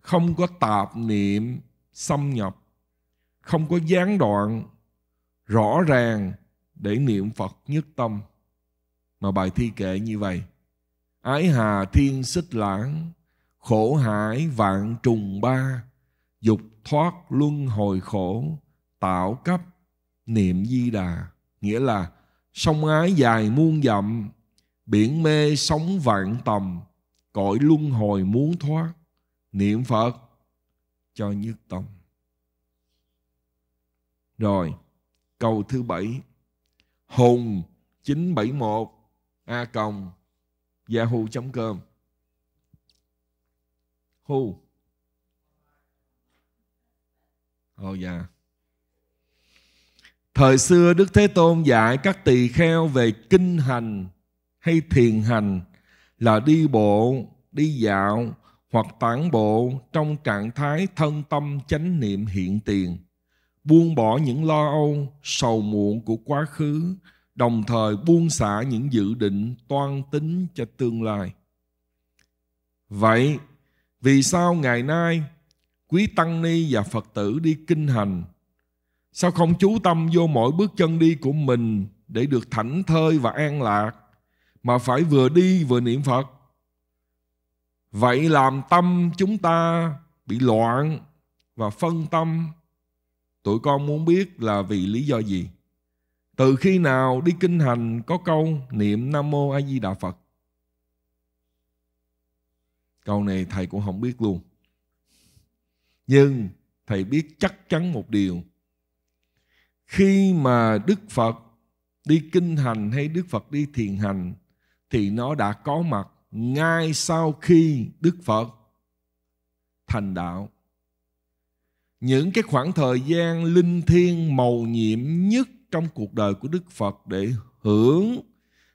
Không có tạp niệm xâm nhập. Không có gián đoạn rõ ràng để niệm Phật nhất tâm. Mà bài thi kệ như vậy. Ái hà thiên xích lãng, khổ hải vạn trùng ba, dục thoát luân hồi khổ, tạo cấp niệm di đà. Nghĩa là sông ái dài muôn dặm, biển mê sóng vạn tầm, cõi luân hồi muốn thoát, niệm Phật cho nhất tâm. Rồi, Câu thứ bảy Hùng 971 A còng yahoo.com Hu Ồ oh, dạ yeah. Thời xưa Đức Thế Tôn dạy các tỳ kheo về kinh hành hay thiền hành là đi bộ, đi dạo hoặc tản bộ trong trạng thái thân tâm chánh niệm hiện tiền buông bỏ những lo âu, sầu muộn của quá khứ, đồng thời buông xả những dự định toan tính cho tương lai. Vậy, vì sao ngày nay quý tăng ni và Phật tử đi kinh hành? Sao không chú tâm vô mỗi bước chân đi của mình để được thảnh thơi và an lạc mà phải vừa đi vừa niệm Phật? Vậy làm tâm chúng ta bị loạn và phân tâm Tụi con muốn biết là vì lý do gì? Từ khi nào đi kinh hành có câu niệm Nam Mô A Di Đà Phật? Câu này thầy cũng không biết luôn. Nhưng thầy biết chắc chắn một điều. Khi mà Đức Phật đi kinh hành hay Đức Phật đi thiền hành thì nó đã có mặt ngay sau khi Đức Phật thành đạo những cái khoảng thời gian linh thiêng màu nhiệm nhất trong cuộc đời của Đức Phật để hưởng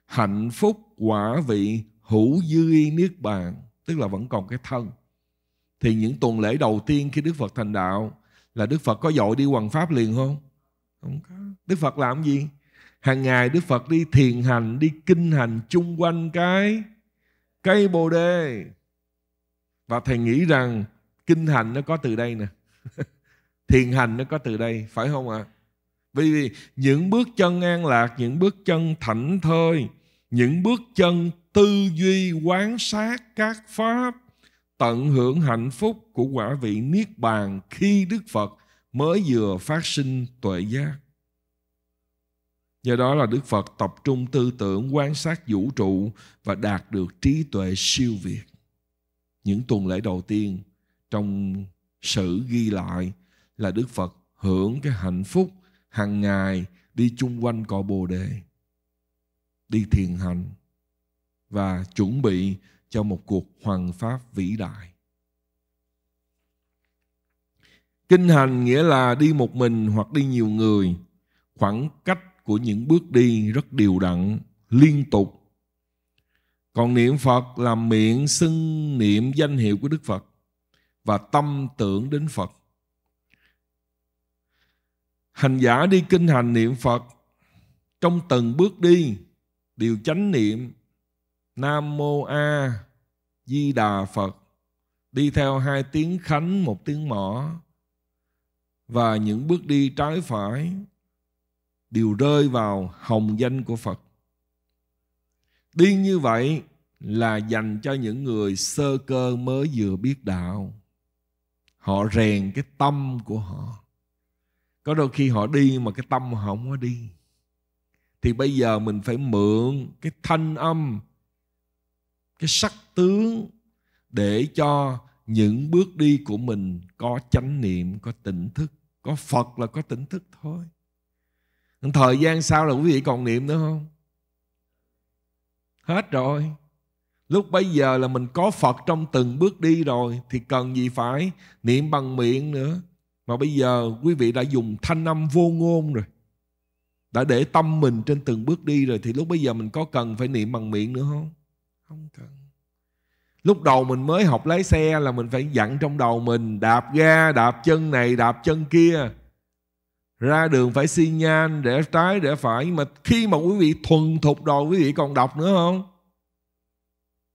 hạnh phúc quả vị hữu dư y niết bàn tức là vẫn còn cái thân thì những tuần lễ đầu tiên khi Đức Phật thành đạo là Đức Phật có dội đi hoàng pháp liền không? Không có. Đức Phật làm gì? Hàng ngày Đức Phật đi thiền hành, đi kinh hành chung quanh cái cây Bồ đề. Và thầy nghĩ rằng kinh hành nó có từ đây nè. thiền hành nó có từ đây phải không ạ à? vì, những bước chân an lạc những bước chân thảnh thơi những bước chân tư duy quán sát các pháp tận hưởng hạnh phúc của quả vị niết bàn khi đức phật mới vừa phát sinh tuệ giác do đó là đức phật tập trung tư tưởng quan sát vũ trụ và đạt được trí tuệ siêu việt những tuần lễ đầu tiên trong sử ghi lại là Đức Phật hưởng cái hạnh phúc hàng ngày đi chung quanh cõi Bồ Đề, đi thiền hành và chuẩn bị cho một cuộc hoàng pháp vĩ đại. Kinh hành nghĩa là đi một mình hoặc đi nhiều người. Khoảng cách của những bước đi rất đều đặn, liên tục. Còn niệm Phật là miệng xưng niệm danh hiệu của Đức Phật và tâm tưởng đến Phật. Hành giả đi kinh hành niệm Phật trong từng bước đi đều chánh niệm Nam Mô A Di Đà Phật đi theo hai tiếng khánh một tiếng mỏ và những bước đi trái phải đều rơi vào hồng danh của Phật. Đi như vậy là dành cho những người sơ cơ mới vừa biết đạo. Họ rèn cái tâm của họ có đôi khi họ đi mà cái tâm họ không có đi thì bây giờ mình phải mượn cái thanh âm cái sắc tướng để cho những bước đi của mình có chánh niệm có tỉnh thức có phật là có tỉnh thức thôi thời gian sau là quý vị còn niệm nữa không hết rồi lúc bây giờ là mình có phật trong từng bước đi rồi thì cần gì phải niệm bằng miệng nữa mà bây giờ quý vị đã dùng thanh âm vô ngôn rồi đã để tâm mình trên từng bước đi rồi thì lúc bây giờ mình có cần phải niệm bằng miệng nữa không không cần lúc đầu mình mới học lái xe là mình phải dặn trong đầu mình đạp ga đạp chân này đạp chân kia ra đường phải xi nhan để trái để phải nhưng mà khi mà quý vị thuần thục rồi quý vị còn đọc nữa không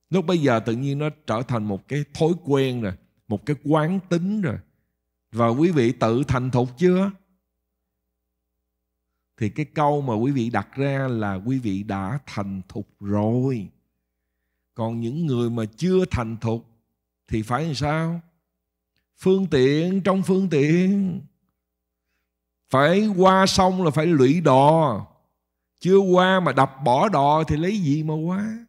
lúc bây giờ tự nhiên nó trở thành một cái thói quen rồi một cái quán tính rồi và quý vị tự thành thục chưa thì cái câu mà quý vị đặt ra là quý vị đã thành thục rồi còn những người mà chưa thành thục thì phải làm sao phương tiện trong phương tiện phải qua sông là phải lũy đò chưa qua mà đập bỏ đò thì lấy gì mà qua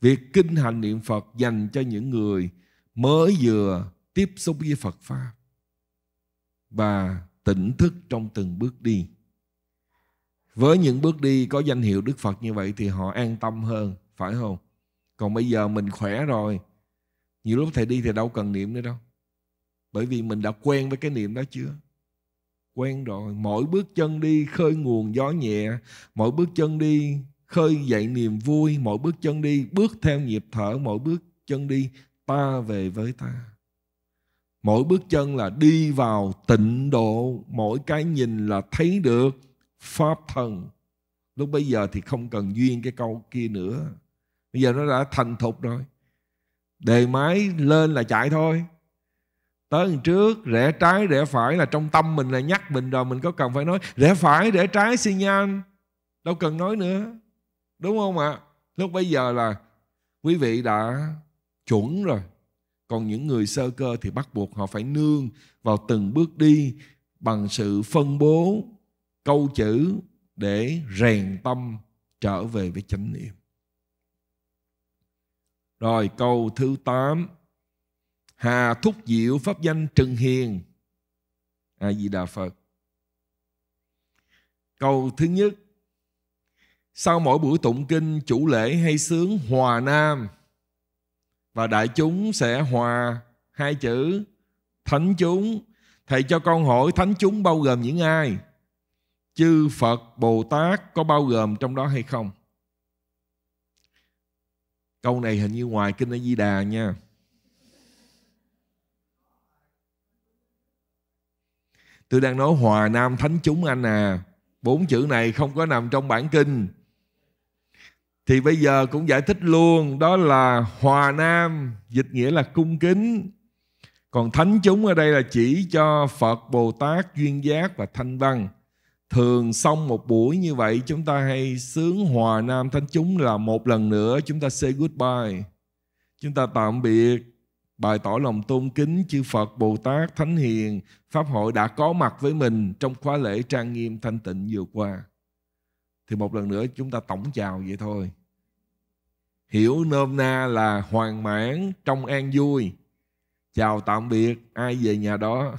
việc kinh hành niệm phật dành cho những người mới vừa tiếp xúc với phật pháp và tỉnh thức trong từng bước đi với những bước đi có danh hiệu đức phật như vậy thì họ an tâm hơn phải không còn bây giờ mình khỏe rồi nhiều lúc thầy đi thì đâu cần niệm nữa đâu bởi vì mình đã quen với cái niệm đó chưa quen rồi mỗi bước chân đi khơi nguồn gió nhẹ mỗi bước chân đi khơi dậy niềm vui mỗi bước chân đi bước theo nhịp thở mỗi bước chân đi ta về với ta mỗi bước chân là đi vào tịnh độ mỗi cái nhìn là thấy được pháp thần. lúc bây giờ thì không cần duyên cái câu kia nữa bây giờ nó đã thành thục rồi đề máy lên là chạy thôi tới đằng trước rẽ trái rẽ phải là trong tâm mình là nhắc mình rồi mình có cần phải nói rẽ phải rẽ trái xi nhan đâu cần nói nữa đúng không ạ lúc bây giờ là quý vị đã chuẩn rồi còn những người sơ cơ thì bắt buộc họ phải nương vào từng bước đi bằng sự phân bố câu chữ để rèn tâm trở về với chánh niệm rồi câu thứ 8 Hà thúc diệu pháp danh trừng hiền A Di Đà Phật Câu thứ nhất Sau mỗi buổi tụng kinh Chủ lễ hay sướng Hòa Nam và đại chúng sẽ hòa hai chữ thánh chúng thầy cho con hỏi thánh chúng bao gồm những ai chư phật bồ tát có bao gồm trong đó hay không câu này hình như ngoài kinh a di đà nha tôi đang nói hòa nam thánh chúng anh à bốn chữ này không có nằm trong bản kinh thì bây giờ cũng giải thích luôn đó là hòa nam dịch nghĩa là cung kính còn thánh chúng ở đây là chỉ cho phật bồ tát duyên giác và thanh văn thường xong một buổi như vậy chúng ta hay sướng hòa nam thánh chúng là một lần nữa chúng ta say goodbye chúng ta tạm biệt bày tỏ lòng tôn kính chư Phật, Bồ Tát, Thánh Hiền, Pháp hội đã có mặt với mình trong khóa lễ trang nghiêm thanh tịnh vừa qua. Thì một lần nữa chúng ta tổng chào vậy thôi hiểu nôm na là hoàn mãn trong an vui chào tạm biệt ai về nhà đó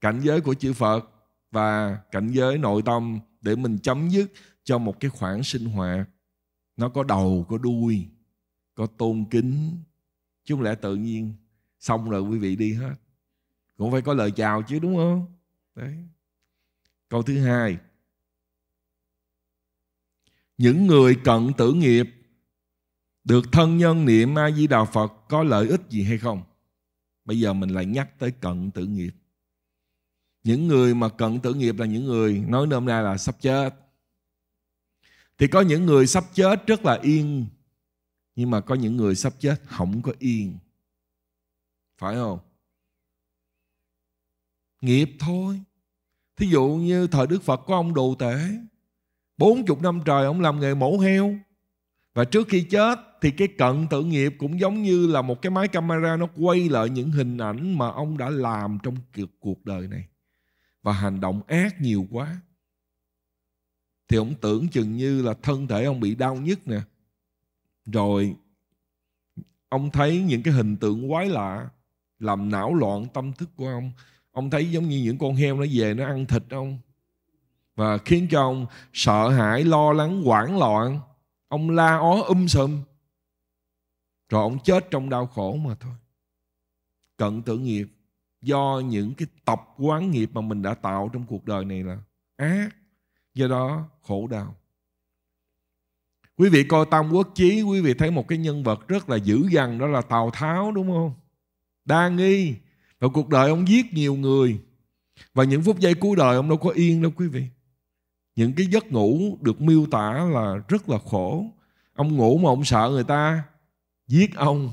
cảnh giới của chữ phật và cảnh giới nội tâm để mình chấm dứt cho một cái khoảng sinh hoạt nó có đầu có đuôi có tôn kính chúng không lẽ tự nhiên xong rồi quý vị đi hết cũng phải có lời chào chứ đúng không đấy câu thứ hai những người cận tử nghiệp được thân nhân niệm a di đà phật có lợi ích gì hay không bây giờ mình lại nhắc tới cận tử nghiệp những người mà cận tử nghiệp là những người nói nôm na là sắp chết thì có những người sắp chết rất là yên nhưng mà có những người sắp chết không có yên phải không nghiệp thôi thí dụ như thời đức phật có ông đồ tể bốn chục năm trời ông làm nghề mổ heo và trước khi chết thì cái cận tự nghiệp cũng giống như là một cái máy camera nó quay lại những hình ảnh mà ông đã làm trong cuộc đời này. Và hành động ác nhiều quá. Thì ông tưởng chừng như là thân thể ông bị đau nhức nè. Rồi ông thấy những cái hình tượng quái lạ làm não loạn tâm thức của ông. Ông thấy giống như những con heo nó về nó ăn thịt ông. Và khiến cho ông sợ hãi, lo lắng, hoảng loạn ông la ó um sùm rồi ông chết trong đau khổ mà thôi cận tử nghiệp do những cái tập quán nghiệp mà mình đã tạo trong cuộc đời này là ác do đó khổ đau quý vị coi tam quốc chí quý vị thấy một cái nhân vật rất là dữ dằn đó là tào tháo đúng không đa nghi và cuộc đời ông giết nhiều người và những phút giây cuối đời ông đâu có yên đâu quý vị những cái giấc ngủ được miêu tả là rất là khổ ông ngủ mà ông sợ người ta giết ông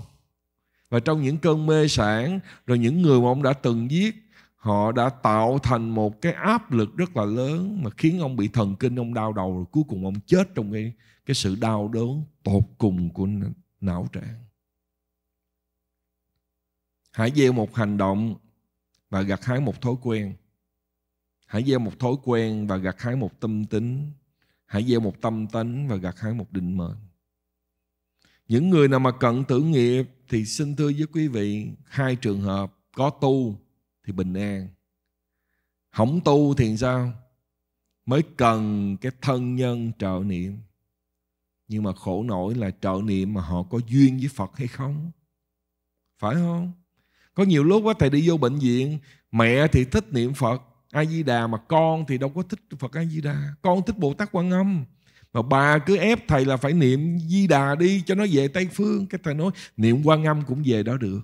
và trong những cơn mê sản rồi những người mà ông đã từng giết họ đã tạo thành một cái áp lực rất là lớn mà khiến ông bị thần kinh ông đau đầu rồi cuối cùng ông chết trong cái cái sự đau đớn tột cùng của não trạng hãy gieo một hành động và gặt hái một thói quen Hãy gieo một thói quen và gặt hái một tâm tính. Hãy gieo một tâm tính và gặt hái một định mệnh. Những người nào mà cận tử nghiệp thì xin thưa với quý vị hai trường hợp có tu thì bình an. Không tu thì sao? Mới cần cái thân nhân trợ niệm. Nhưng mà khổ nổi là trợ niệm mà họ có duyên với Phật hay không? Phải không? Có nhiều lúc quá thầy đi vô bệnh viện, mẹ thì thích niệm Phật, a di đà mà con thì đâu có thích phật a di đà con thích bồ tát quan âm mà bà cứ ép thầy là phải niệm di đà đi cho nó về tây phương cái thầy nói niệm quan âm cũng về đó được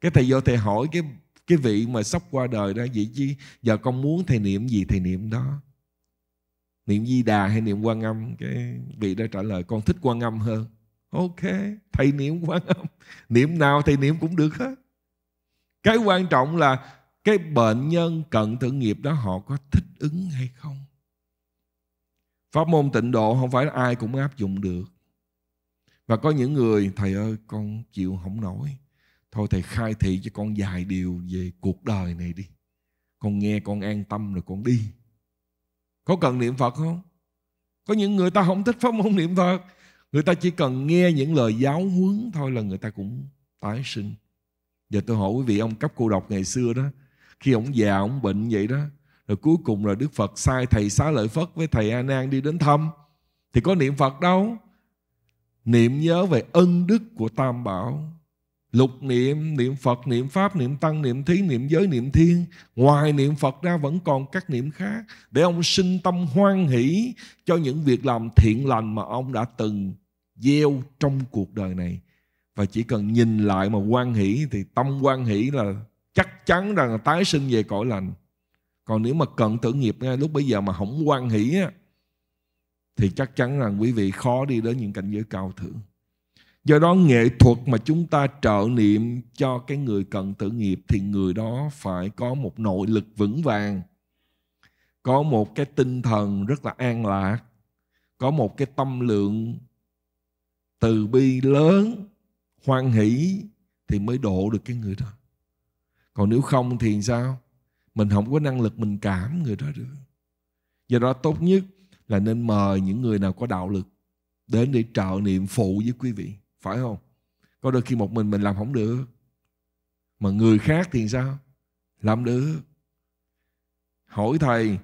cái thầy vô thầy hỏi cái cái vị mà sắp qua đời đó vậy chứ giờ con muốn thầy niệm gì thầy niệm đó niệm di đà hay niệm quan âm cái vị đó trả lời con thích quan âm hơn ok thầy niệm quan âm niệm nào thầy niệm cũng được hết cái quan trọng là cái bệnh nhân cận thử nghiệp đó họ có thích ứng hay không pháp môn tịnh độ không phải ai cũng áp dụng được và có những người thầy ơi con chịu không nổi thôi thầy khai thị cho con vài điều về cuộc đời này đi con nghe con an tâm rồi con đi có cần niệm phật không có những người ta không thích pháp môn niệm phật người ta chỉ cần nghe những lời giáo huấn thôi là người ta cũng tái sinh giờ tôi hỏi quý vị ông cấp cô độc ngày xưa đó khi ông già ông bệnh vậy đó rồi cuối cùng là đức phật sai thầy xá lợi phất với thầy a nan đi đến thăm thì có niệm phật đâu niệm nhớ về ân đức của tam bảo lục niệm niệm phật niệm pháp niệm tăng niệm thí niệm giới niệm thiên ngoài niệm phật ra vẫn còn các niệm khác để ông sinh tâm hoan hỷ cho những việc làm thiện lành mà ông đã từng gieo trong cuộc đời này và chỉ cần nhìn lại mà quan hỷ thì tâm quan hỷ là chắn rằng tái sinh về cõi lành còn nếu mà cận tử nghiệp ngay lúc bây giờ mà không quan hỷ á, thì chắc chắn rằng quý vị khó đi đến những cảnh giới cao thượng do đó nghệ thuật mà chúng ta trợ niệm cho cái người cận tử nghiệp thì người đó phải có một nội lực vững vàng có một cái tinh thần rất là an lạc có một cái tâm lượng từ bi lớn hoan hỷ thì mới độ được cái người đó còn nếu không thì sao mình không có năng lực mình cảm người đó được do đó tốt nhất là nên mời những người nào có đạo lực đến để trợ niệm phụ với quý vị phải không có đôi khi một mình mình làm không được mà người khác thì sao làm được hỏi thầy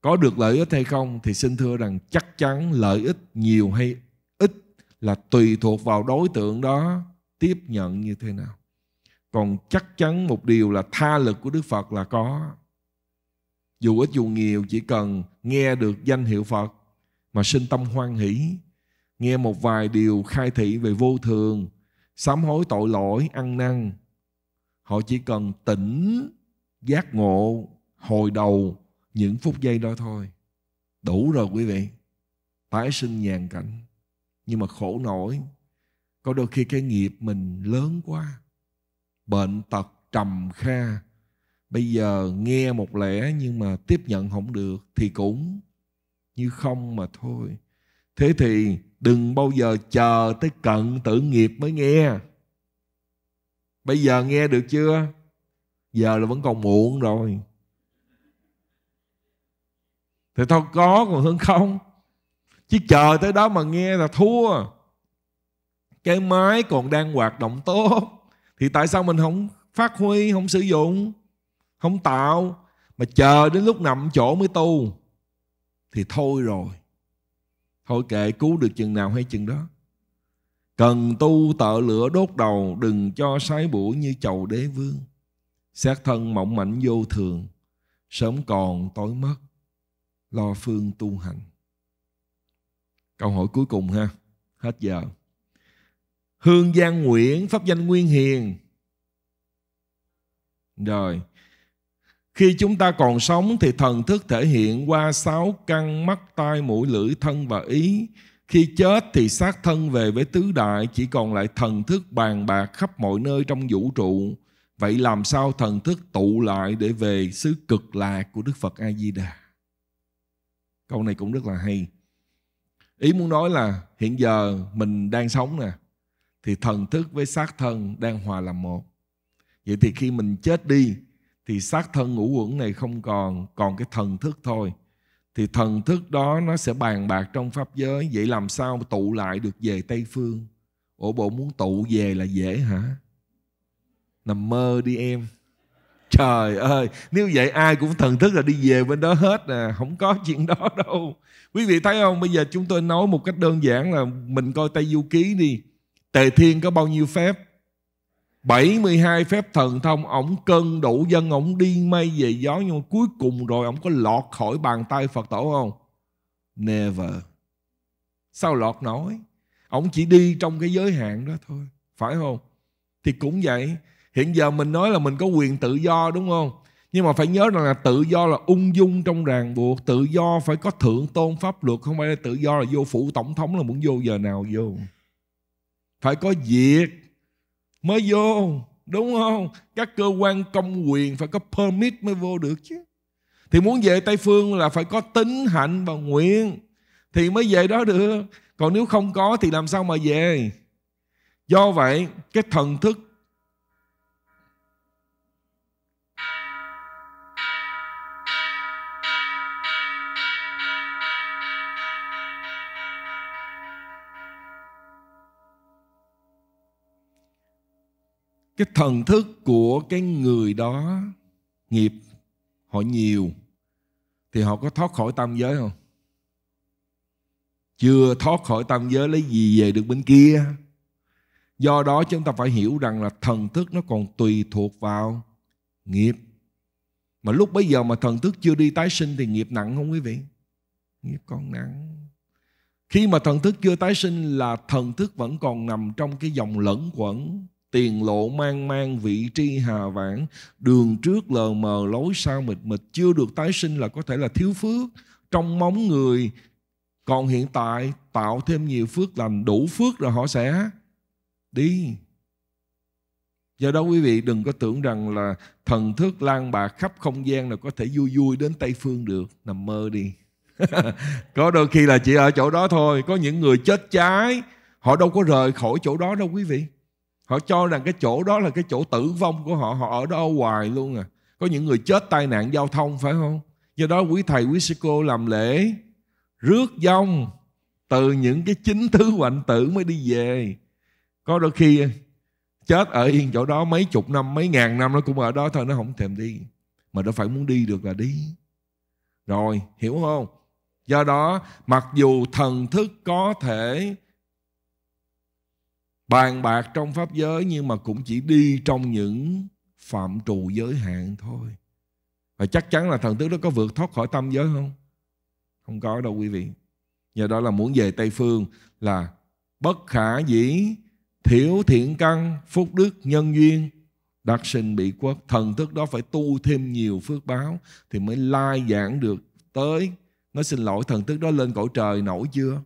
có được lợi ích hay không thì xin thưa rằng chắc chắn lợi ích nhiều hay ít là tùy thuộc vào đối tượng đó tiếp nhận như thế nào còn chắc chắn một điều là tha lực của đức phật là có dù ít dù nhiều chỉ cần nghe được danh hiệu phật mà sinh tâm hoan hỷ nghe một vài điều khai thị về vô thường sám hối tội lỗi ăn năn họ chỉ cần tỉnh giác ngộ hồi đầu những phút giây đó thôi đủ rồi quý vị tái sinh nhàn cảnh nhưng mà khổ nổi có đôi khi cái nghiệp mình lớn quá bệnh tật trầm kha bây giờ nghe một lẽ nhưng mà tiếp nhận không được thì cũng như không mà thôi thế thì đừng bao giờ chờ tới cận tử nghiệp mới nghe bây giờ nghe được chưa giờ là vẫn còn muộn rồi thì thôi có còn hơn không chứ chờ tới đó mà nghe là thua cái máy còn đang hoạt động tốt thì tại sao mình không phát huy không sử dụng không tạo mà chờ đến lúc nằm chỗ mới tu thì thôi rồi thôi kệ cứu được chừng nào hay chừng đó cần tu tợ lửa đốt đầu đừng cho sái bủa như chầu đế vương xét thân mỏng mảnh vô thường sớm còn tối mất lo phương tu hành câu hỏi cuối cùng ha hết giờ Hương Giang Nguyễn, Pháp danh Nguyên Hiền. Rồi, khi chúng ta còn sống thì thần thức thể hiện qua sáu căn mắt, tai, mũi, lưỡi, thân và ý. Khi chết thì xác thân về với tứ đại, chỉ còn lại thần thức bàn bạc khắp mọi nơi trong vũ trụ. Vậy làm sao thần thức tụ lại để về xứ cực lạc của Đức Phật A-di-đà? Câu này cũng rất là hay. Ý muốn nói là hiện giờ mình đang sống nè, thì thần thức với xác thân đang hòa làm một. Vậy thì khi mình chết đi thì xác thân ngũ uẩn này không còn, còn cái thần thức thôi. Thì thần thức đó nó sẽ bàn bạc trong pháp giới, vậy làm sao tụ lại được về Tây Phương? Ủa bộ muốn tụ về là dễ hả? Nằm mơ đi em. Trời ơi, nếu vậy ai cũng thần thức là đi về bên đó hết nè, à. không có chuyện đó đâu. Quý vị thấy không, bây giờ chúng tôi nói một cách đơn giản là mình coi Tây Du Ký đi. Tề Thiên có bao nhiêu phép 72 phép thần thông Ổng cân đủ dân Ổng đi mây về gió Nhưng mà cuối cùng rồi Ổng có lọt khỏi bàn tay Phật tổ không Never Sao lọt nổi Ổng chỉ đi trong cái giới hạn đó thôi Phải không Thì cũng vậy Hiện giờ mình nói là mình có quyền tự do đúng không Nhưng mà phải nhớ rằng là tự do là ung dung trong ràng buộc Tự do phải có thượng tôn pháp luật Không phải là tự do là vô phủ tổng thống là muốn vô giờ nào vô phải có việc mới vô đúng không các cơ quan công quyền phải có permit mới vô được chứ thì muốn về tây phương là phải có tính hạnh và nguyện thì mới về đó được còn nếu không có thì làm sao mà về do vậy cái thần thức cái thần thức của cái người đó nghiệp họ nhiều thì họ có thoát khỏi tam giới không chưa thoát khỏi tam giới lấy gì về được bên kia do đó chúng ta phải hiểu rằng là thần thức nó còn tùy thuộc vào nghiệp mà lúc bây giờ mà thần thức chưa đi tái sinh thì nghiệp nặng không quý vị nghiệp còn nặng khi mà thần thức chưa tái sinh là thần thức vẫn còn nằm trong cái dòng lẫn quẩn tiền lộ mang mang vị tri hà vãng đường trước lờ mờ lối sau mịt mịt chưa được tái sinh là có thể là thiếu phước trong móng người còn hiện tại tạo thêm nhiều phước lành đủ phước rồi họ sẽ đi do đó quý vị đừng có tưởng rằng là thần thức lan bạc khắp không gian là có thể vui vui đến tây phương được nằm mơ đi có đôi khi là chỉ ở chỗ đó thôi có những người chết cháy họ đâu có rời khỏi chỗ đó đâu quý vị họ cho rằng cái chỗ đó là cái chỗ tử vong của họ họ ở đó hoài luôn à có những người chết tai nạn giao thông phải không do đó quý thầy quý sư cô làm lễ rước dông từ những cái chính thứ hoạnh tử mới đi về có đôi khi chết ở yên chỗ đó mấy chục năm mấy ngàn năm nó cũng ở đó thôi nó không thèm đi mà nó phải muốn đi được là đi rồi hiểu không do đó mặc dù thần thức có thể bàn bạc trong pháp giới nhưng mà cũng chỉ đi trong những phạm trù giới hạn thôi và chắc chắn là thần tước đó có vượt thoát khỏi tâm giới không không có đâu quý vị nhờ đó là muốn về tây phương là bất khả dĩ thiểu thiện căn phúc đức nhân duyên đắc sinh bị quốc thần thức đó phải tu thêm nhiều phước báo thì mới lai giảng được tới nó xin lỗi thần thức đó lên cõi trời nổi chưa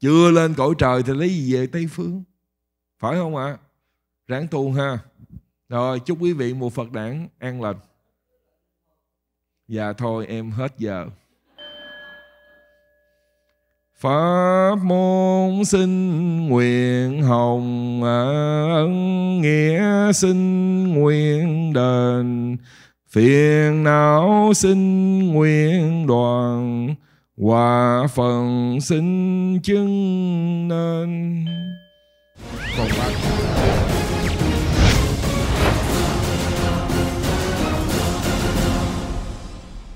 chưa lên cõi trời thì lấy gì về tây phương phải không ạ? À? Ráng tu ha. Rồi chúc quý vị mùa Phật đản an lành. Dạ thôi em hết giờ. Pháp môn xin nguyện hồng ân nghĩa xin nguyện đền phiền não xin nguyện đoàn hòa phần xin chứng nên From